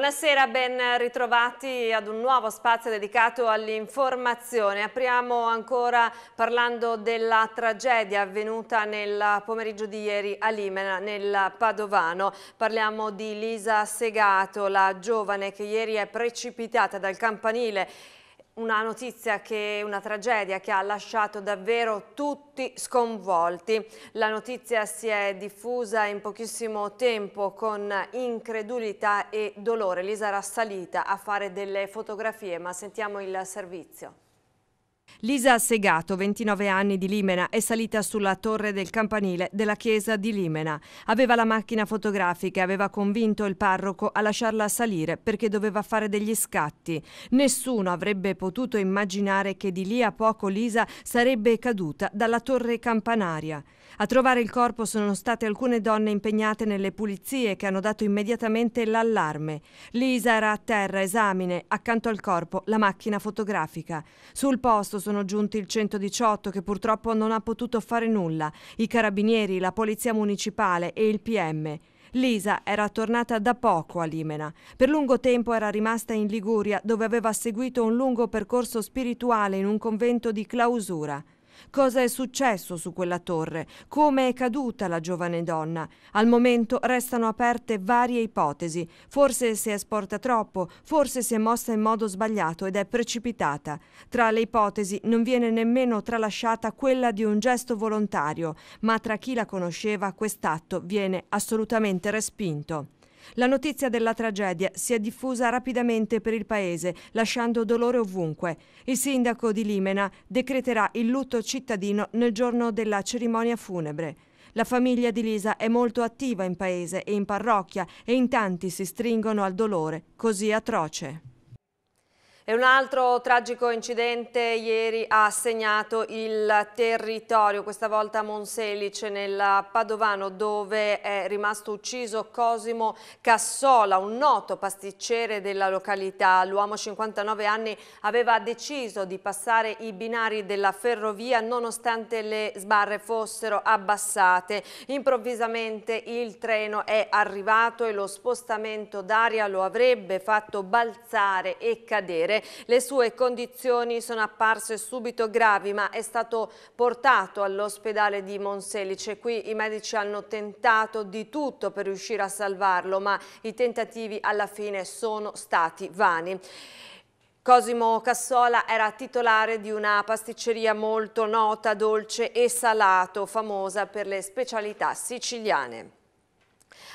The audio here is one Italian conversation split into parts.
Buonasera, ben ritrovati ad un nuovo spazio dedicato all'informazione. Apriamo ancora parlando della tragedia avvenuta nel pomeriggio di ieri a Limena, nel Padovano. Parliamo di Lisa Segato, la giovane che ieri è precipitata dal campanile una notizia che, una tragedia che ha lasciato davvero tutti sconvolti. La notizia si è diffusa in pochissimo tempo con incredulità e dolore. Lisa era salita a fare delle fotografie, ma sentiamo il servizio. Lisa Segato, 29 anni di Limena, è salita sulla torre del campanile della chiesa di Limena. Aveva la macchina fotografica e aveva convinto il parroco a lasciarla salire perché doveva fare degli scatti. Nessuno avrebbe potuto immaginare che di lì a poco Lisa sarebbe caduta dalla torre campanaria. A trovare il corpo sono state alcune donne impegnate nelle pulizie che hanno dato immediatamente l'allarme. Lisa era a terra, esamine, accanto al corpo la macchina fotografica. Sul posto sono giunti il 118 che purtroppo non ha potuto fare nulla, i carabinieri, la polizia municipale e il PM. Lisa era tornata da poco a Limena. Per lungo tempo era rimasta in Liguria dove aveva seguito un lungo percorso spirituale in un convento di clausura. Cosa è successo su quella torre? Come è caduta la giovane donna? Al momento restano aperte varie ipotesi. Forse si è sporta troppo, forse si è mossa in modo sbagliato ed è precipitata. Tra le ipotesi non viene nemmeno tralasciata quella di un gesto volontario, ma tra chi la conosceva quest'atto viene assolutamente respinto. La notizia della tragedia si è diffusa rapidamente per il paese, lasciando dolore ovunque. Il sindaco di Limena decreterà il lutto cittadino nel giorno della cerimonia funebre. La famiglia di Lisa è molto attiva in paese e in parrocchia e in tanti si stringono al dolore così atroce. E un altro tragico incidente ieri ha segnato il territorio, questa volta a Monselice nel Padovano dove è rimasto ucciso Cosimo Cassola, un noto pasticcere della località. L'uomo 59 anni aveva deciso di passare i binari della ferrovia nonostante le sbarre fossero abbassate. Improvvisamente il treno è arrivato e lo spostamento d'aria lo avrebbe fatto balzare e cadere. Le sue condizioni sono apparse subito gravi ma è stato portato all'ospedale di Monselice. Qui i medici hanno tentato di tutto per riuscire a salvarlo ma i tentativi alla fine sono stati vani. Cosimo Cassola era titolare di una pasticceria molto nota, dolce e salato, famosa per le specialità siciliane.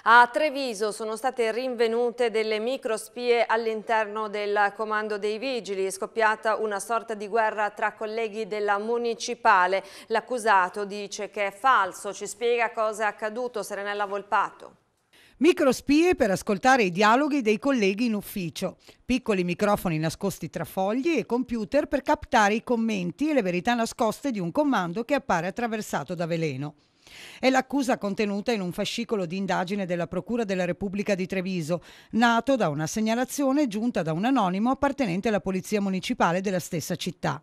A Treviso sono state rinvenute delle microspie all'interno del comando dei vigili. È scoppiata una sorta di guerra tra colleghi della municipale. L'accusato dice che è falso. Ci spiega cosa è accaduto Serenella Volpato. Microspie per ascoltare i dialoghi dei colleghi in ufficio, piccoli microfoni nascosti tra fogli e computer per captare i commenti e le verità nascoste di un comando che appare attraversato da veleno. È l'accusa contenuta in un fascicolo di indagine della Procura della Repubblica di Treviso, nato da una segnalazione giunta da un anonimo appartenente alla Polizia Municipale della stessa città.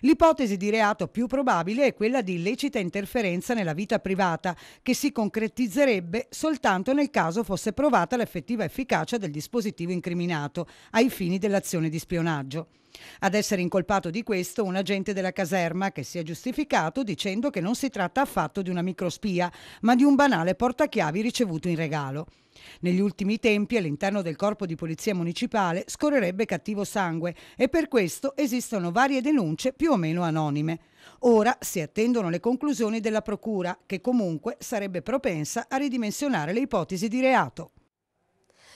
L'ipotesi di reato più probabile è quella di illecita interferenza nella vita privata, che si concretizzerebbe soltanto nel caso fosse provata l'effettiva efficacia del dispositivo incriminato ai fini dell'azione di spionaggio. Ad essere incolpato di questo un agente della caserma che si è giustificato dicendo che non si tratta affatto di una microspia, ma di un banale portachiavi ricevuto in regalo. Negli ultimi tempi all'interno del corpo di polizia municipale scorrerebbe cattivo sangue e per questo esistono varie denunce più o meno anonime. Ora si attendono le conclusioni della Procura, che comunque sarebbe propensa a ridimensionare le ipotesi di reato.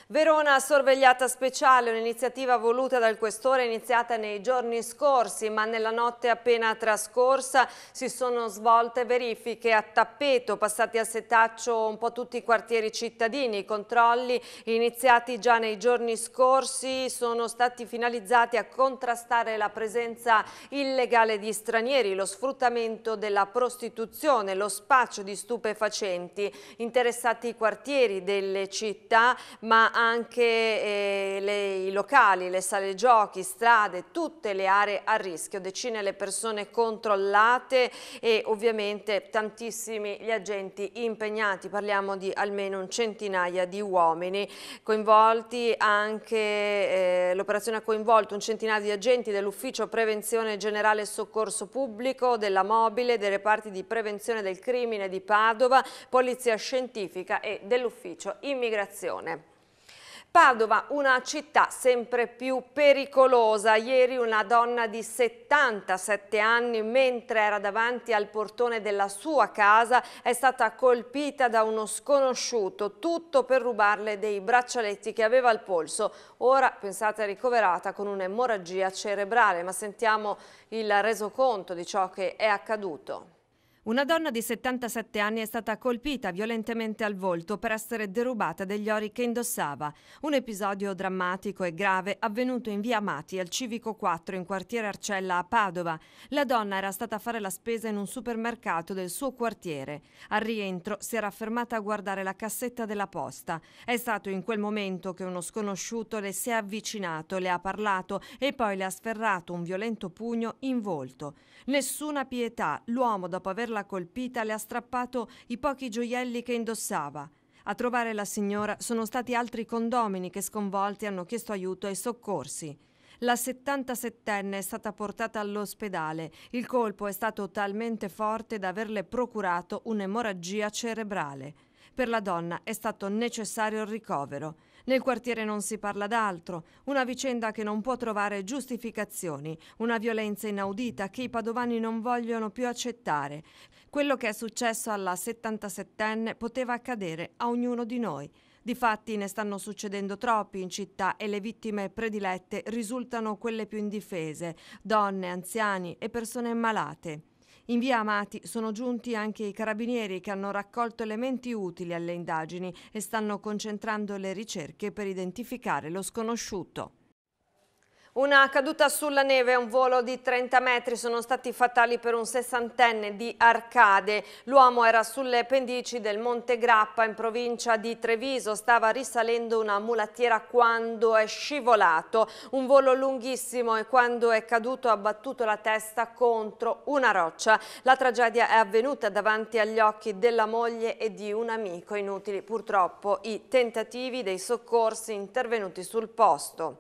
Verona sorvegliata speciale, un'iniziativa voluta dal questore iniziata nei giorni scorsi, ma nella notte appena trascorsa si sono svolte verifiche a tappeto, passati a setaccio un po' tutti i quartieri cittadini. I controlli iniziati già nei giorni scorsi sono stati finalizzati a contrastare la presenza illegale di stranieri, lo sfruttamento della prostituzione, lo spaccio di stupefacenti, interessati i quartieri delle città, ma anche eh, le, i locali, le sale giochi, strade, tutte le aree a rischio, decine le persone controllate e ovviamente tantissimi gli agenti impegnati, parliamo di almeno un centinaia di uomini coinvolti anche eh, l'operazione ha coinvolto un centinaio di agenti dell'ufficio prevenzione generale e soccorso pubblico della mobile dei reparti di prevenzione del crimine di Padova polizia scientifica e dell'ufficio immigrazione Padova, una città sempre più pericolosa. Ieri una donna di 77 anni, mentre era davanti al portone della sua casa, è stata colpita da uno sconosciuto, tutto per rubarle dei braccialetti che aveva al polso. Ora, pensate, è ricoverata con un'emorragia cerebrale, ma sentiamo il resoconto di ciò che è accaduto. Una donna di 77 anni è stata colpita violentemente al volto per essere derubata degli ori che indossava. Un episodio drammatico e grave avvenuto in via Amati al Civico 4 in quartiere Arcella a Padova. La donna era stata a fare la spesa in un supermercato del suo quartiere. Al rientro si era fermata a guardare la cassetta della posta. È stato in quel momento che uno sconosciuto le si è avvicinato, le ha parlato e poi le ha sferrato un violento pugno in volto. Nessuna pietà. L'uomo dopo averla l'ha colpita le ha strappato i pochi gioielli che indossava. A trovare la signora sono stati altri condomini che sconvolti hanno chiesto aiuto ai soccorsi. La 77enne è stata portata all'ospedale. Il colpo è stato talmente forte da averle procurato un'emorragia cerebrale. Per la donna è stato necessario il ricovero. Nel quartiere non si parla d'altro, una vicenda che non può trovare giustificazioni, una violenza inaudita che i padovani non vogliono più accettare. Quello che è successo alla 77enne poteva accadere a ognuno di noi. Difatti ne stanno succedendo troppi in città e le vittime predilette risultano quelle più indifese, donne, anziani e persone malate. In via Amati sono giunti anche i carabinieri che hanno raccolto elementi utili alle indagini e stanno concentrando le ricerche per identificare lo sconosciuto. Una caduta sulla neve, e un volo di 30 metri sono stati fatali per un sessantenne di Arcade. L'uomo era sulle pendici del Monte Grappa in provincia di Treviso, stava risalendo una mulattiera quando è scivolato. Un volo lunghissimo e quando è caduto ha battuto la testa contro una roccia. La tragedia è avvenuta davanti agli occhi della moglie e di un amico. Inutili purtroppo i tentativi dei soccorsi intervenuti sul posto.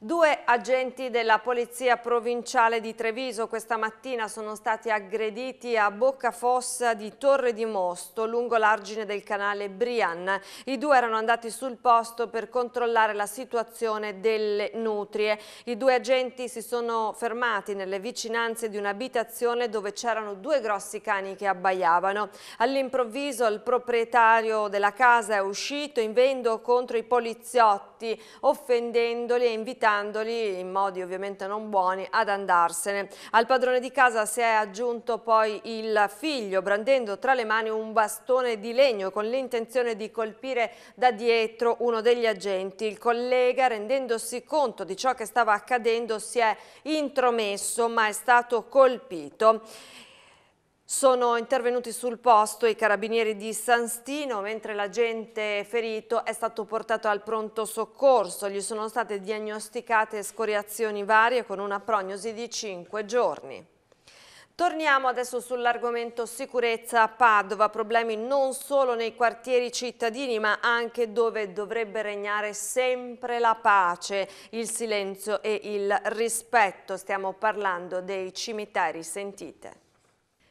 Due agenti della Polizia Provinciale di Treviso questa mattina sono stati aggrediti a bocca fossa di Torre di Mosto, lungo l'argine del canale Brian. I due erano andati sul posto per controllare la situazione delle nutrie. I due agenti si sono fermati nelle vicinanze di un'abitazione dove c'erano due grossi cani che abbaiavano. All'improvviso il proprietario della casa è uscito invendo contro i poliziotti Giovanotti, offendendoli e invitandoli in modi ovviamente non buoni ad andarsene. Al padrone di casa si è aggiunto poi il figlio, brandendo tra le mani un bastone di legno con l'intenzione di colpire da dietro uno degli agenti. Il collega, rendendosi conto di ciò che stava accadendo, si è intromesso ma è stato colpito. Sono intervenuti sul posto i carabinieri di Sanstino, mentre l'agente ferito è stato portato al pronto soccorso. Gli sono state diagnosticate scoriazioni varie con una prognosi di 5 giorni. Torniamo adesso sull'argomento sicurezza a Padova, problemi non solo nei quartieri cittadini ma anche dove dovrebbe regnare sempre la pace, il silenzio e il rispetto. Stiamo parlando dei cimiteri, sentite.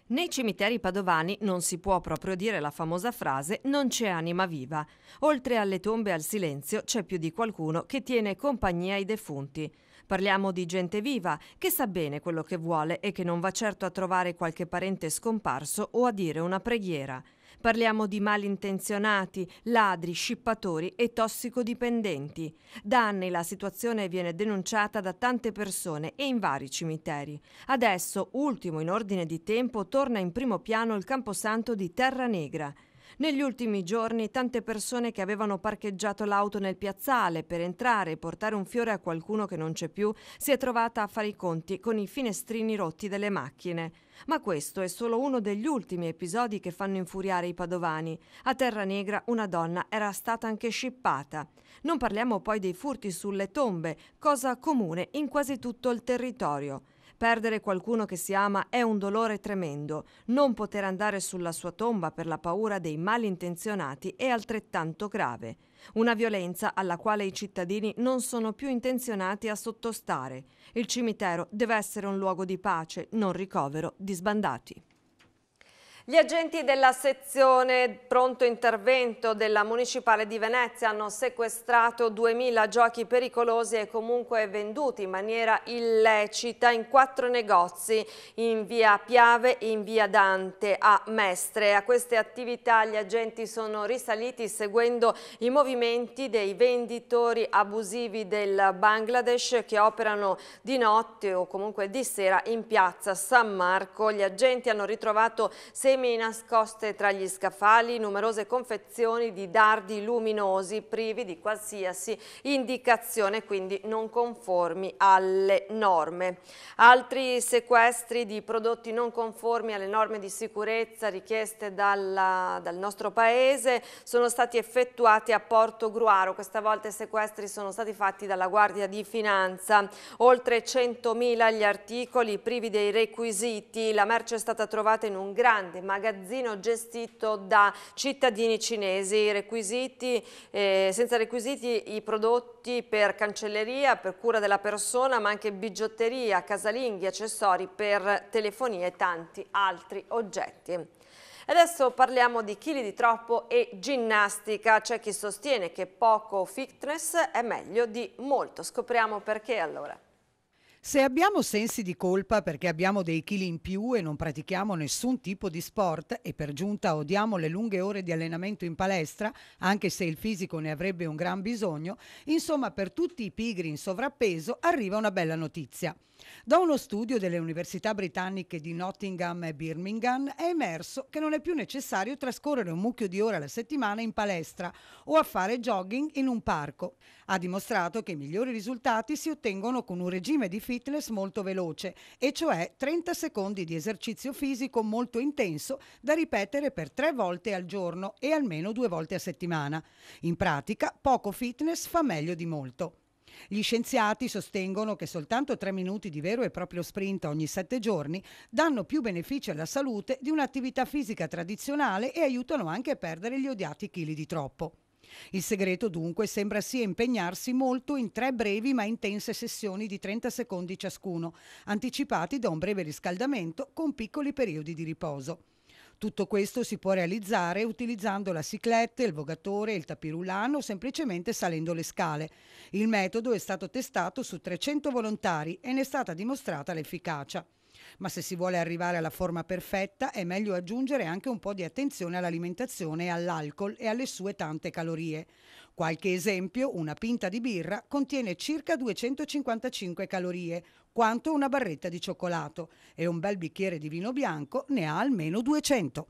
Nei cimiteri padovani non si può proprio dire la famosa frase non c'è anima viva. Oltre alle tombe e al silenzio c'è più di qualcuno che tiene compagnia ai defunti. Parliamo di gente viva, che sa bene quello che vuole e che non va certo a trovare qualche parente scomparso o a dire una preghiera. Parliamo di malintenzionati, ladri, scippatori e tossicodipendenti. Da anni la situazione viene denunciata da tante persone e in vari cimiteri. Adesso, ultimo in ordine di tempo, torna in primo piano il camposanto di Terra Negra. Negli ultimi giorni tante persone che avevano parcheggiato l'auto nel piazzale per entrare e portare un fiore a qualcuno che non c'è più si è trovata a fare i conti con i finestrini rotti delle macchine. Ma questo è solo uno degli ultimi episodi che fanno infuriare i padovani. A Terra Negra una donna era stata anche scippata. Non parliamo poi dei furti sulle tombe, cosa comune in quasi tutto il territorio. Perdere qualcuno che si ama è un dolore tremendo. Non poter andare sulla sua tomba per la paura dei malintenzionati è altrettanto grave. Una violenza alla quale i cittadini non sono più intenzionati a sottostare. Il cimitero deve essere un luogo di pace, non ricovero di sbandati. Gli agenti della sezione pronto intervento della Municipale di Venezia hanno sequestrato 2.000 giochi pericolosi e comunque venduti in maniera illecita in quattro negozi in via Piave e in via Dante a Mestre. A queste attività gli agenti sono risaliti seguendo i movimenti dei venditori abusivi del Bangladesh che operano di notte o comunque di sera in piazza San Marco. Gli agenti hanno ritrovato sei semi nascoste tra gli scaffali, numerose confezioni di dardi luminosi privi di qualsiasi indicazione, quindi non conformi alle norme. Altri sequestri di prodotti non conformi alle norme di sicurezza richieste dalla, dal nostro paese sono stati effettuati a Porto Gruaro. Questa volta i sequestri sono stati fatti dalla Guardia di Finanza. Oltre 100.000 gli articoli privi dei requisiti. La merce è stata trovata in un grande magazzino gestito da cittadini cinesi, requisiti, eh, senza requisiti i prodotti per cancelleria, per cura della persona, ma anche bigiotteria, casalinghi, accessori per telefonia e tanti altri oggetti. Adesso parliamo di chili di troppo e ginnastica. C'è chi sostiene che poco fitness è meglio di molto. Scopriamo perché allora. Se abbiamo sensi di colpa perché abbiamo dei chili in più e non pratichiamo nessun tipo di sport e per giunta odiamo le lunghe ore di allenamento in palestra, anche se il fisico ne avrebbe un gran bisogno, insomma per tutti i pigri in sovrappeso arriva una bella notizia. Da uno studio delle università britanniche di Nottingham e Birmingham è emerso che non è più necessario trascorrere un mucchio di ore alla settimana in palestra o a fare jogging in un parco. Ha dimostrato che i migliori risultati si ottengono con un regime di fisico fitness molto veloce, e cioè 30 secondi di esercizio fisico molto intenso da ripetere per tre volte al giorno e almeno due volte a settimana. In pratica, poco fitness fa meglio di molto. Gli scienziati sostengono che soltanto tre minuti di vero e proprio sprint ogni sette giorni danno più benefici alla salute di un'attività fisica tradizionale e aiutano anche a perdere gli odiati chili di troppo. Il segreto dunque sembra sia impegnarsi molto in tre brevi ma intense sessioni di 30 secondi ciascuno, anticipati da un breve riscaldamento con piccoli periodi di riposo. Tutto questo si può realizzare utilizzando la ciclette, il vogatore, il tapirulano o semplicemente salendo le scale. Il metodo è stato testato su 300 volontari e ne è stata dimostrata l'efficacia ma se si vuole arrivare alla forma perfetta è meglio aggiungere anche un po' di attenzione all'alimentazione, all'alcol e alle sue tante calorie. Qualche esempio, una pinta di birra contiene circa 255 calorie, quanto una barretta di cioccolato, e un bel bicchiere di vino bianco ne ha almeno 200.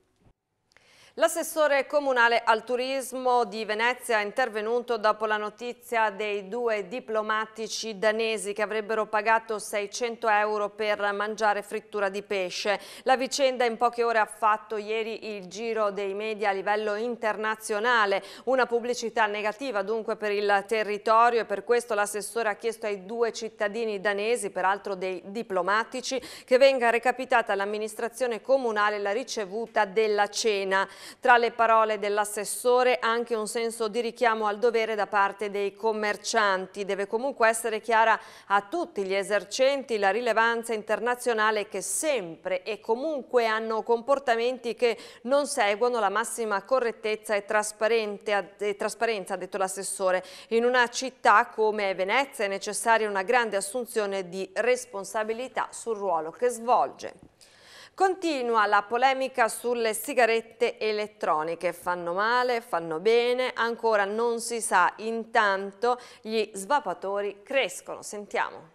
L'assessore comunale al turismo di Venezia è intervenuto dopo la notizia dei due diplomatici danesi che avrebbero pagato 600 euro per mangiare frittura di pesce. La vicenda in poche ore ha fatto ieri il giro dei media a livello internazionale, una pubblicità negativa dunque per il territorio e per questo l'assessore ha chiesto ai due cittadini danesi, peraltro dei diplomatici, che venga recapitata all'amministrazione comunale la ricevuta della cena. Tra le parole dell'assessore anche un senso di richiamo al dovere da parte dei commercianti. Deve comunque essere chiara a tutti gli esercenti la rilevanza internazionale che sempre e comunque hanno comportamenti che non seguono la massima correttezza e, trasparenza, ha detto l'assessore. In una città come Venezia è necessaria una grande assunzione di responsabilità sul ruolo che svolge. Continua la polemica sulle sigarette elettroniche. Fanno male, fanno bene, ancora non si sa. Intanto gli svapatori crescono. Sentiamo.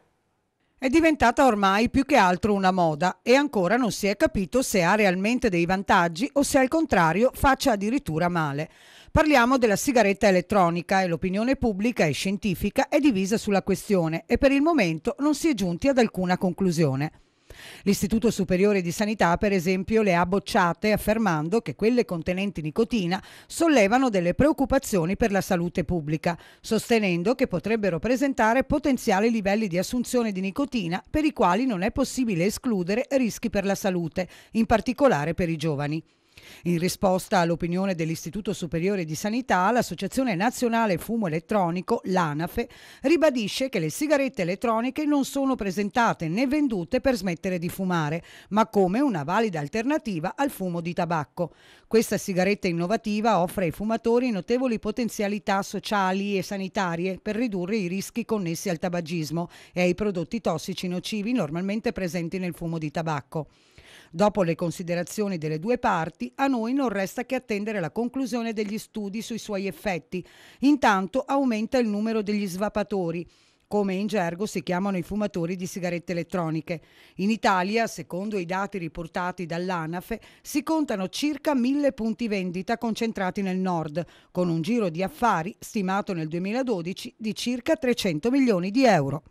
È diventata ormai più che altro una moda e ancora non si è capito se ha realmente dei vantaggi o se al contrario faccia addirittura male. Parliamo della sigaretta elettronica e l'opinione pubblica e scientifica è divisa sulla questione e per il momento non si è giunti ad alcuna conclusione. L'Istituto Superiore di Sanità, per esempio, le ha bocciate affermando che quelle contenenti nicotina sollevano delle preoccupazioni per la salute pubblica, sostenendo che potrebbero presentare potenziali livelli di assunzione di nicotina per i quali non è possibile escludere rischi per la salute, in particolare per i giovani. In risposta all'opinione dell'Istituto Superiore di Sanità, l'Associazione Nazionale Fumo Elettronico, l'ANAFE, ribadisce che le sigarette elettroniche non sono presentate né vendute per smettere di fumare, ma come una valida alternativa al fumo di tabacco. Questa sigaretta innovativa offre ai fumatori notevoli potenzialità sociali e sanitarie per ridurre i rischi connessi al tabagismo e ai prodotti tossici nocivi normalmente presenti nel fumo di tabacco. Dopo le considerazioni delle due parti, a noi non resta che attendere la conclusione degli studi sui suoi effetti. Intanto aumenta il numero degli svapatori come in gergo si chiamano i fumatori di sigarette elettroniche. In Italia, secondo i dati riportati dall'ANAFE, si contano circa mille punti vendita concentrati nel nord, con un giro di affari stimato nel 2012 di circa 300 milioni di euro.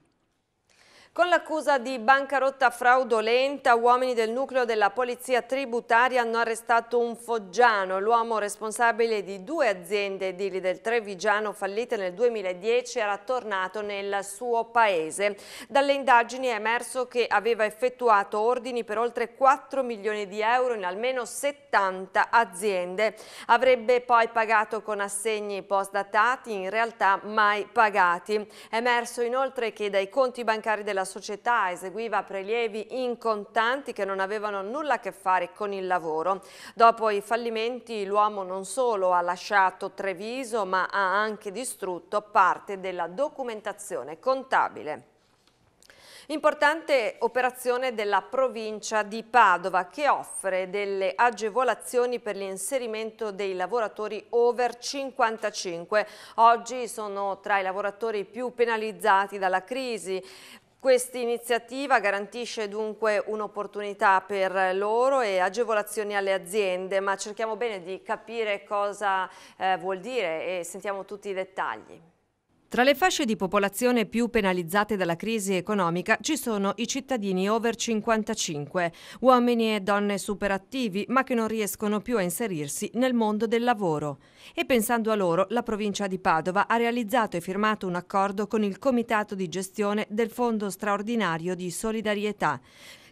Con l'accusa di bancarotta fraudolenta, uomini del nucleo della polizia tributaria hanno arrestato un foggiano, l'uomo responsabile di due aziende edili del Trevigiano fallite nel 2010 era tornato nel suo paese. Dalle indagini è emerso che aveva effettuato ordini per oltre 4 milioni di euro in almeno 70 aziende. Avrebbe poi pagato con assegni post datati, in realtà mai pagati. È emerso inoltre che dai conti bancari della la società eseguiva prelievi in contanti che non avevano nulla a che fare con il lavoro. Dopo i fallimenti l'uomo non solo ha lasciato Treviso ma ha anche distrutto parte della documentazione contabile. Importante operazione della provincia di Padova che offre delle agevolazioni per l'inserimento dei lavoratori over 55. Oggi sono tra i lavoratori più penalizzati dalla crisi, Quest'iniziativa garantisce dunque un'opportunità per loro e agevolazioni alle aziende, ma cerchiamo bene di capire cosa eh, vuol dire e sentiamo tutti i dettagli. Tra le fasce di popolazione più penalizzate dalla crisi economica ci sono i cittadini over 55, uomini e donne superattivi ma che non riescono più a inserirsi nel mondo del lavoro. E pensando a loro, la provincia di Padova ha realizzato e firmato un accordo con il Comitato di gestione del Fondo straordinario di solidarietà.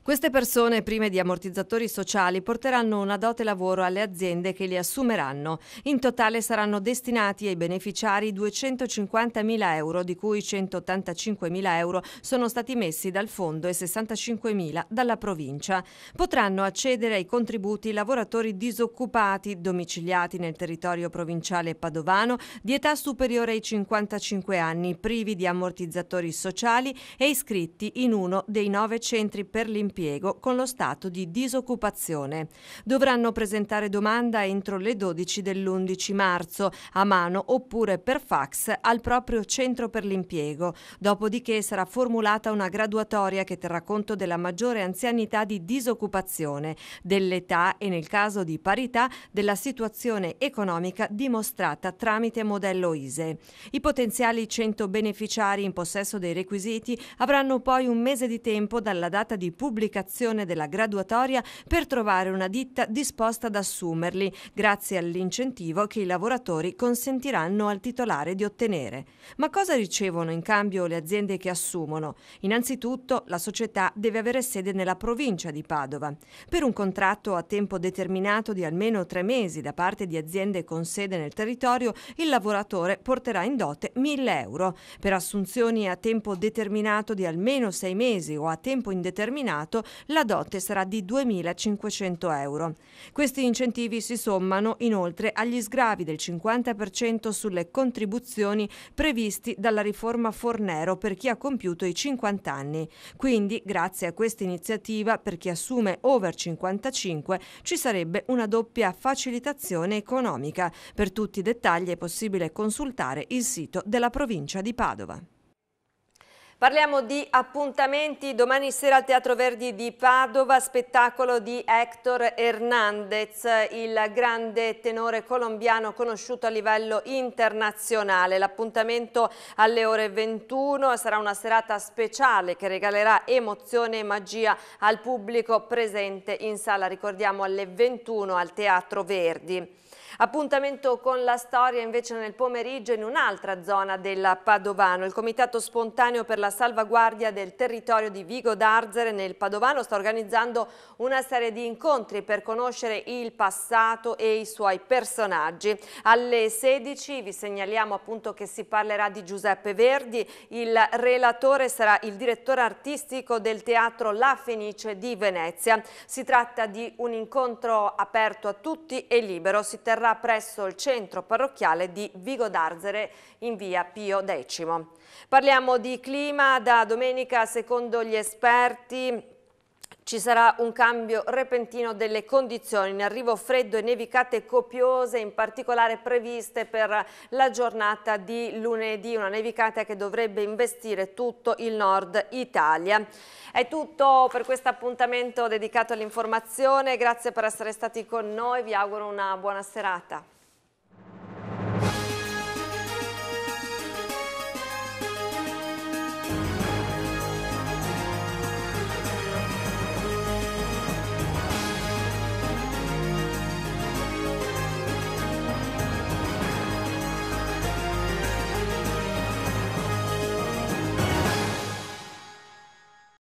Queste persone prime di ammortizzatori sociali porteranno una dote lavoro alle aziende che li assumeranno. In totale saranno destinati ai beneficiari 250.000 euro, di cui 185.000 euro sono stati messi dal fondo e 65.000 dalla provincia. Potranno accedere ai contributi lavoratori disoccupati, domiciliati nel territorio provinciale padovano, di età superiore ai 55 anni, privi di ammortizzatori sociali e iscritti in uno dei nove centri per l'impiego impiego con lo stato di disoccupazione. Dovranno presentare domanda entro le 12 dell'11 marzo, a mano oppure per fax al proprio centro per l'impiego. Dopodiché sarà formulata una graduatoria che terrà conto della maggiore anzianità di disoccupazione, dell'età e nel caso di parità della situazione economica dimostrata tramite modello ISE. I potenziali 100 beneficiari in possesso dei requisiti avranno poi un mese di tempo dalla data di pubblicazione pubblicazione della graduatoria per trovare una ditta disposta ad assumerli, grazie all'incentivo che i lavoratori consentiranno al titolare di ottenere. Ma cosa ricevono in cambio le aziende che assumono? Innanzitutto la società deve avere sede nella provincia di Padova. Per un contratto a tempo determinato di almeno tre mesi da parte di aziende con sede nel territorio, il lavoratore porterà in dote 1000 euro. Per assunzioni a tempo determinato di almeno sei mesi o a tempo indeterminato, sposato, la dote sarà di 2.500 euro. Questi incentivi si sommano inoltre agli sgravi del 50% sulle contribuzioni previsti dalla riforma Fornero per chi ha compiuto i 50 anni. Quindi, grazie a questa iniziativa, per chi assume over 55 ci sarebbe una doppia facilitazione economica. Per tutti i dettagli è possibile consultare il sito della provincia di Padova. Parliamo di appuntamenti domani sera al Teatro Verdi di Padova, spettacolo di Hector Hernandez, il grande tenore colombiano conosciuto a livello internazionale. L'appuntamento alle ore 21 sarà una serata speciale che regalerà emozione e magia al pubblico presente in sala, ricordiamo alle 21 al Teatro Verdi. Appuntamento con la storia invece nel pomeriggio in un'altra zona del Padovano. Il Comitato Spontaneo per la Salvaguardia del Territorio di Vigo d'Arzere nel Padovano sta organizzando una serie di incontri per conoscere il passato e i suoi personaggi. Alle 16 vi segnaliamo appunto che si parlerà di Giuseppe Verdi, il relatore sarà il direttore artistico del teatro La Fenice di Venezia. Si tratta di un incontro aperto a tutti e libero, si terrà terra presso il centro parrocchiale di Vigo d'Arzere in via Pio X. Parliamo di clima da domenica secondo gli esperti ci sarà un cambio repentino delle condizioni, in arrivo freddo e nevicate copiose, in particolare previste per la giornata di lunedì, una nevicata che dovrebbe investire tutto il nord Italia. È tutto per questo appuntamento dedicato all'informazione, grazie per essere stati con noi, vi auguro una buona serata.